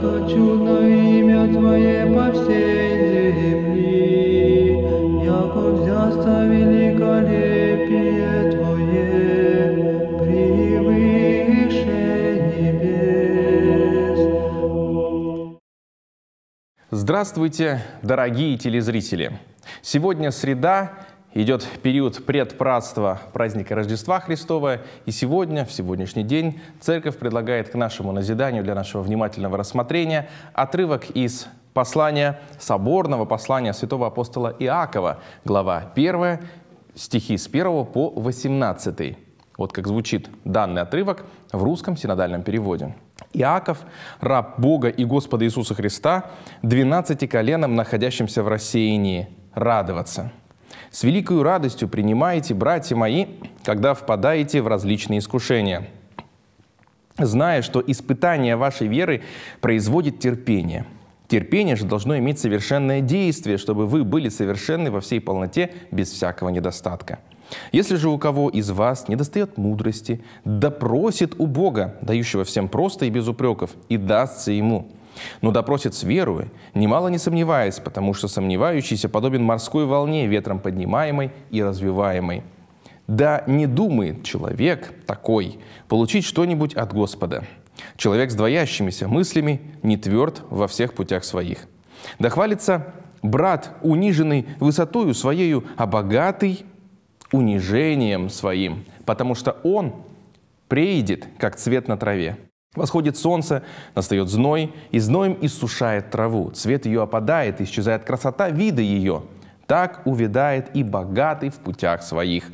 хочу на имя Твое по всей земли, яко взяста великолепие Твое, превыше небес. Здравствуйте, дорогие телезрители! Сегодня среда, Идет период предпраздства праздника Рождества Христова, и сегодня, в сегодняшний день, Церковь предлагает к нашему назиданию, для нашего внимательного рассмотрения, отрывок из послания, соборного послания святого апостола Иакова, глава 1, стихи с 1 по 18. Вот как звучит данный отрывок в русском синодальном переводе. Иаков, раб Бога и Господа Иисуса Христа, двенадцати коленам, находящимся в рассеянии, радоваться – с великою радостью принимаете, братья мои, когда впадаете в различные искушения, зная, что испытание вашей веры производит терпение. Терпение же должно иметь совершенное действие, чтобы вы были совершенны во всей полноте, без всякого недостатка. Если же у кого из вас недостает мудрости, допросит у Бога, дающего всем просто и без упреков, и дастся ему. Но допросец веруя, немало не сомневаясь, потому что сомневающийся подобен морской волне, ветром поднимаемой и развиваемой. Да не думает человек такой получить что-нибудь от Господа. Человек с двоящимися мыслями не тверд во всех путях своих. Да хвалится брат, униженный высотою своею, а богатый унижением своим, потому что он прейдет, как цвет на траве. Восходит солнце, настает зной, и зноем иссушает траву. Цвет ее опадает, исчезает красота вида ее. Так увядает и богатый в путях своих.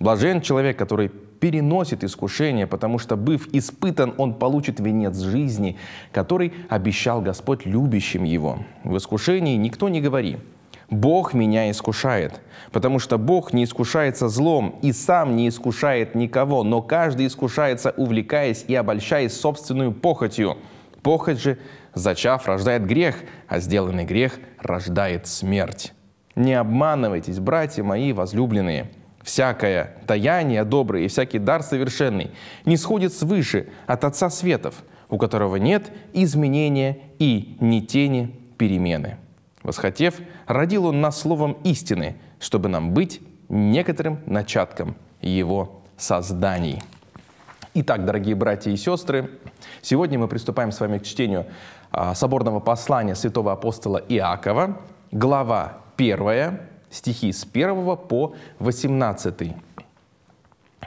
Блажен человек, который переносит искушение, потому что, быв испытан, он получит венец жизни, который обещал Господь любящим его. В искушении никто не говори – Бог меня искушает, потому что Бог не искушается злом и сам не искушает никого, но каждый искушается, увлекаясь и обольщаясь собственную похотью. Похоть же, зачав, рождает грех, а сделанный грех рождает смерть. Не обманывайтесь, братья мои возлюбленные. Всякое таяние доброе и всякий дар совершенный не сходит свыше от Отца Светов, у которого нет изменения и ни тени перемены. Восхотев, родил он нас словом истины, чтобы нам быть некоторым начатком его созданий. Итак, дорогие братья и сестры, сегодня мы приступаем с вами к чтению а, соборного послания святого апостола Иакова, глава 1, стихи с 1 по 18.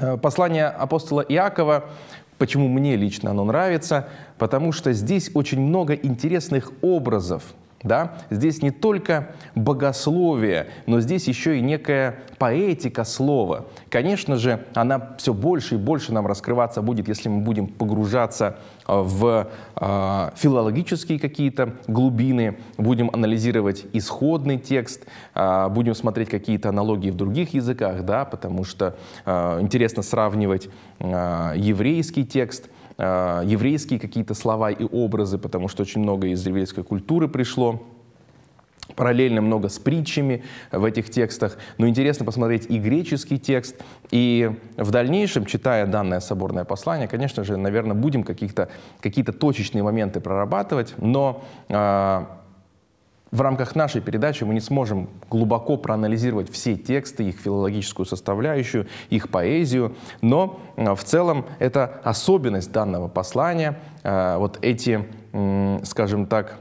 Э, послание апостола Иакова, почему мне лично оно нравится, потому что здесь очень много интересных образов, да? Здесь не только богословие, но здесь еще и некая поэтика слова. Конечно же, она все больше и больше нам раскрываться будет, если мы будем погружаться а, в а, филологические какие-то глубины, будем анализировать исходный текст, а, будем смотреть какие-то аналогии в других языках, да, потому что интересно сравнивать еврейский текст – э, еврейские какие-то слова и образы, потому что очень много из еврейской культуры пришло. Параллельно много с притчами в этих текстах, но интересно посмотреть и греческий текст. И в дальнейшем, читая данное соборное послание, конечно же, наверное, будем каких-то, какие-то точечные моменты прорабатывать, но э, в рамках нашей передачи мы не сможем глубоко проанализировать все тексты, их филологическую составляющую, их поэзию, но э, в целом это особенность данного послания, э, вот эти, скажем так,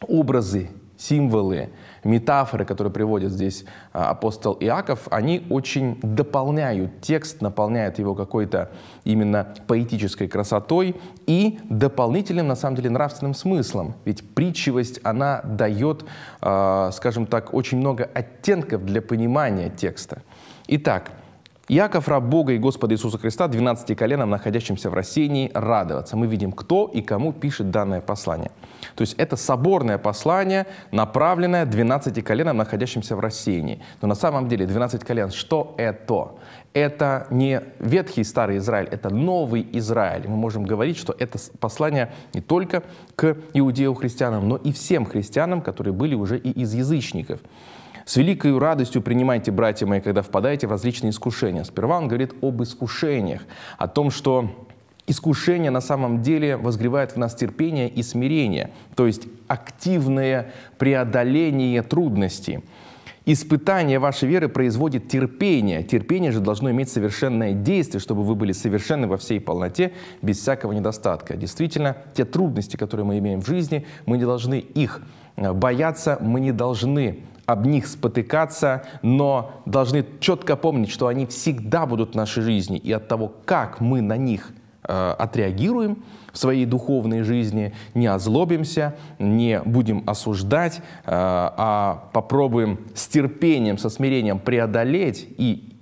образы символы, метафоры, которые приводит здесь а, апостол Иаков, они очень дополняют текст, наполняют его какой-то именно поэтической красотой и дополнительным, на самом деле, нравственным смыслом. Ведь притчивость, она дает, а, скажем так, очень много оттенков для понимания текста. Итак, Яков, раб Бога и Господа Иисуса Христа, 12 коленам, находящимся в России, радоваться. Мы видим, кто и кому пишет данное послание. То есть это соборное послание, направленное 12 коленам, находящимся в России. Но на самом деле 12 колен, что это? Это не ветхий старый Израиль, это новый Израиль. Мы можем говорить, что это послание не только к иудеям-христианам, но и всем христианам, которые были уже и из язычников. С великой радостью принимайте, братья мои, когда впадаете в различные искушения. Сперва он говорит об искушениях, о том, что искушение на самом деле возгревает в нас терпение и смирение, то есть активное преодоление трудностей. Испытание вашей веры производит терпение. Терпение же должно иметь совершенное действие, чтобы вы были совершенны во всей полноте, без всякого недостатка. Действительно, те трудности, которые мы имеем в жизни, мы не должны их э, бояться, мы не должны об них спотыкаться, но должны четко помнить, что они всегда будут в нашей жизни, и от того, как мы на них э, отреагируем в своей духовной жизни, не озлобимся, не будем осуждать, э, а попробуем с терпением, со смирением преодолеть и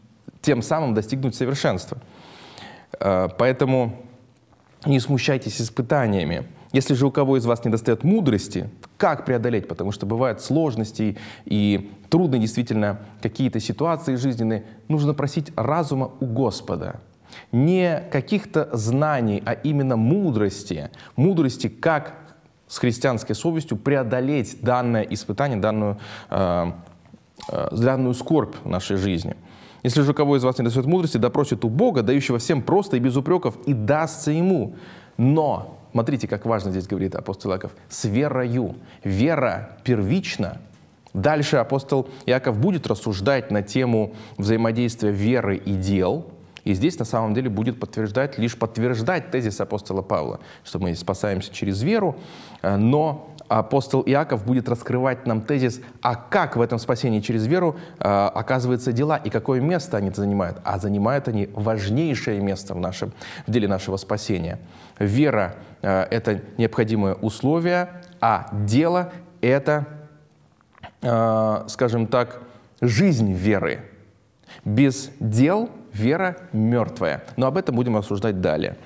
тем самым достигнуть совершенства. Э, поэтому не смущайтесь испытаниями. Если же у кого из вас недостает мудрости, как преодолеть? Потому что бывают сложности и трудно действительно какие-то ситуации жизненные. Нужно просить разума у Господа. Не каких-то знаний, а именно мудрости. Мудрости, как с христианской совестью преодолеть данное испытание, данную, э, э, данную скорбь в нашей жизни. Если же у кого из вас не достает мудрости, допросит у Бога, дающего всем просто и без упреков, и дастся ему. Но Смотрите, как важно здесь говорит апостол Иаков. «С верою». Вера первична. Дальше апостол Иаков будет рассуждать на тему взаимодействия веры и дел – и здесь на самом деле будет подтверждать, лишь подтверждать тезис апостола Павла, что мы спасаемся через веру, э, но апостол Иаков будет раскрывать нам тезис, а как в этом спасении через веру э, оказываются дела и какое место они занимают. А занимают они важнейшее место в, нашем, в деле нашего спасения. Вера э, — это необходимое условие, а дело — это, э, скажем так, жизнь веры. Без дел — Вера мертвая. Но об этом будем обсуждать далее.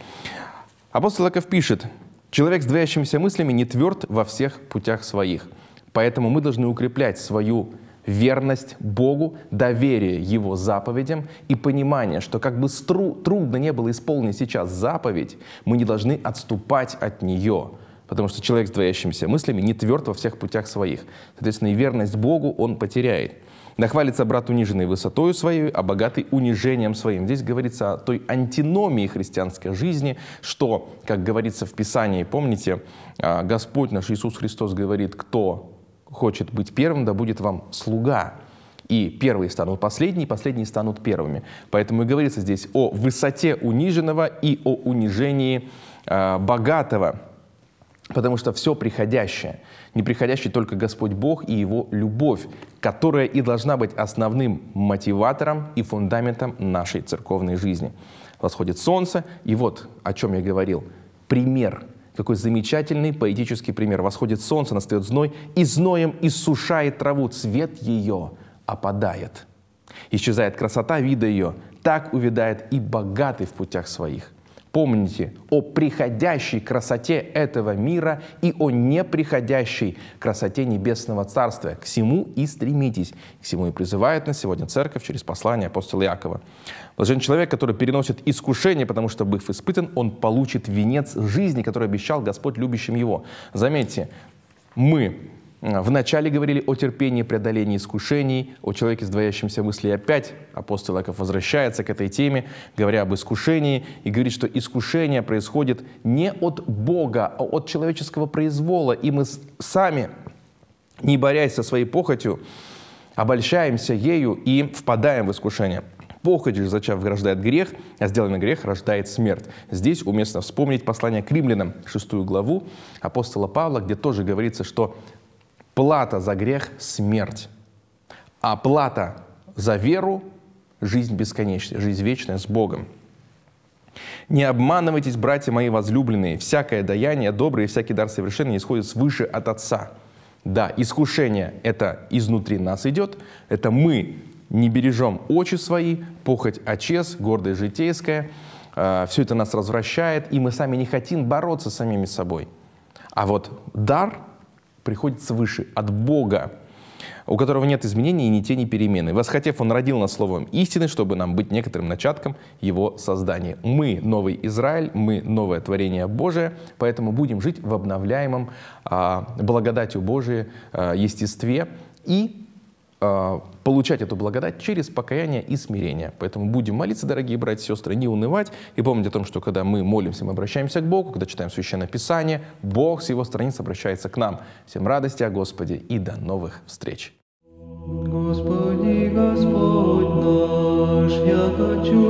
Апостол Аков пишет, «Человек с двоящимися мыслями не тверд во всех путях своих». Поэтому мы должны укреплять свою верность Богу, доверие Его заповедям и понимание, что как бы стру, трудно не было исполнить сейчас заповедь, мы не должны отступать от нее, потому что человек с двоящимися мыслями не тверд во всех путях своих. Соответственно, и верность Богу он потеряет. Нахвалится брат униженной высотою своей, а богатый унижением своим. Здесь говорится о той антиномии христианской жизни, что, как говорится в Писании, помните, а, Господь наш Иисус Христос говорит, кто хочет быть первым, да будет вам слуга. И первые станут последние, последние станут первыми. Поэтому и говорится здесь о высоте униженного и о унижении э, богатого. Потому что все приходящее, неприходящий только Господь Бог и Его любовь, которая и должна быть основным мотиватором и фундаментом нашей церковной жизни. Восходит солнце, и вот о чем я говорил. Пример, какой замечательный поэтический пример. Восходит солнце, настает зной, и зноем иссушает траву, цвет ее опадает. Исчезает красота вида ее, так увядает и богатый в путях своих. Помните о приходящей красоте этого мира и о неприходящей красоте Небесного царства. К всему и стремитесь. К всему и призывает нас сегодня Церковь через послание апостола Иакова. Блажен человек, который переносит искушение, потому что, быв испытан, он получит венец жизни, который обещал Господь любящим его. Заметьте, мы Э, вначале говорили о терпении, преодолении искушений, о человеке с двоящимся мыслью. Опять апостол Иаков возвращается к этой теме, говоря об искушении, и говорит, что искушение происходит не от Бога, а от человеческого произвола. И мы сами, не борясь со своей похотью, обольщаемся ею и впадаем в искушение. Похоть же, зачав, рождает грех, а сделанный грех рождает смерть. Здесь уместно вспомнить послание к римлянам, шестую главу апостола Павла, где тоже говорится, что Плата за грех – смерть, а плата за веру – жизнь бесконечная, жизнь вечная с Богом. «Не обманывайтесь, братья мои возлюбленные, всякое даяние доброе и всякий дар совершенный исходит свыше от Отца». Да, искушение – это изнутри нас идет, это мы не бережем очи свои, похоть очес, гордое житейская, э, а, все это нас развращает, и мы сами не хотим бороться с самими собой. А вот дар приходит свыше, от Бога, у которого нет изменений и ни тени перемены. Восхотев, Он родил нас словом истины, чтобы нам быть некоторым начатком Его создания. Мы — новый Израиль, мы — новое творение Божие, поэтому будем жить в обновляемом а, благодатью Божией а, естестве и Э, получать эту благодать через покаяние и смирение. Поэтому будем молиться, дорогие братья и сестры, не унывать и помнить о том, что когда мы молимся, мы обращаемся к Богу, когда читаем Священное Писание, Бог с его страниц обращается к нам. Всем радости о Господе и до новых встреч! Господи, Господь наш, я хочу